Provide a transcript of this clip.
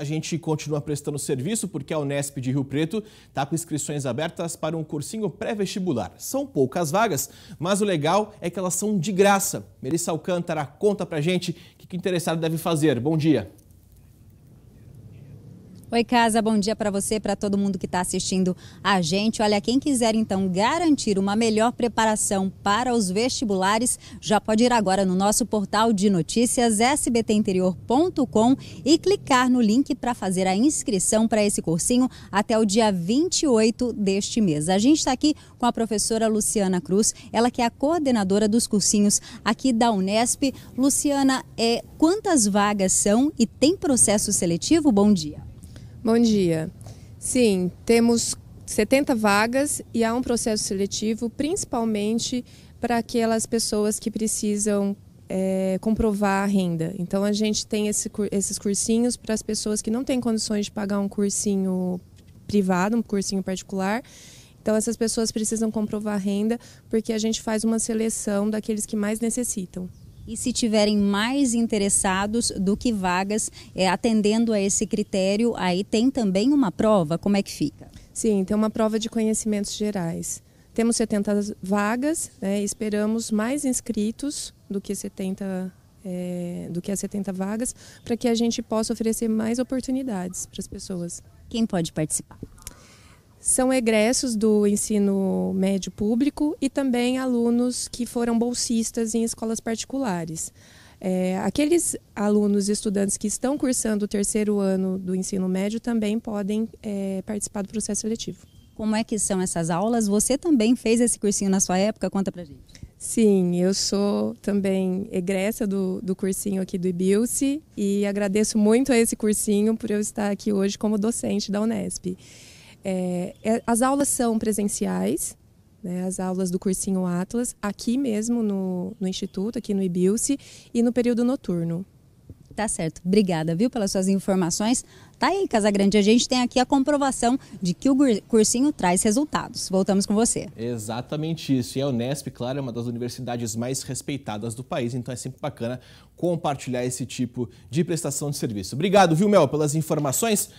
a gente continua prestando serviço porque a Unesp de Rio Preto está com inscrições abertas para um cursinho pré-vestibular. São poucas vagas, mas o legal é que elas são de graça. Melissa Alcântara conta pra gente o que o interessado deve fazer. Bom dia. Oi, Casa, bom dia para você, para todo mundo que está assistindo a gente. Olha, quem quiser então garantir uma melhor preparação para os vestibulares, já pode ir agora no nosso portal de notícias sbtinterior.com e clicar no link para fazer a inscrição para esse cursinho até o dia 28 deste mês. A gente está aqui com a professora Luciana Cruz, ela que é a coordenadora dos cursinhos aqui da Unesp. Luciana, é, quantas vagas são e tem processo seletivo? Bom dia. Bom dia. Sim, temos 70 vagas e há um processo seletivo, principalmente para aquelas pessoas que precisam é, comprovar a renda. Então, a gente tem esse, esses cursinhos para as pessoas que não têm condições de pagar um cursinho privado, um cursinho particular. Então, essas pessoas precisam comprovar a renda, porque a gente faz uma seleção daqueles que mais necessitam e se tiverem mais interessados do que vagas, é, atendendo a esse critério, aí tem também uma prova? Como é que fica? Sim, tem uma prova de conhecimentos gerais. Temos 70 vagas, né, esperamos mais inscritos do que 70 é, do que as 70 vagas, para que a gente possa oferecer mais oportunidades para as pessoas. Quem pode participar? são egressos do ensino médio público e também alunos que foram bolsistas em escolas particulares. É, aqueles alunos e estudantes que estão cursando o terceiro ano do ensino médio também podem é, participar do processo seletivo. Como é que são essas aulas? Você também fez esse cursinho na sua época? Conta pra gente. Sim, eu sou também egressa do, do cursinho aqui do Ibilce e agradeço muito a esse cursinho por eu estar aqui hoje como docente da Unesp. É, é, as aulas são presenciais, né, as aulas do cursinho Atlas, aqui mesmo no, no Instituto, aqui no Ibilce, e no período noturno. Tá certo. Obrigada, viu, pelas suas informações. Tá aí, Casagrande. A gente tem aqui a comprovação de que o cursinho traz resultados. Voltamos com você. Exatamente isso. E a Unesp, claro, é uma das universidades mais respeitadas do país, então é sempre bacana compartilhar esse tipo de prestação de serviço. Obrigado, viu, Mel, pelas informações.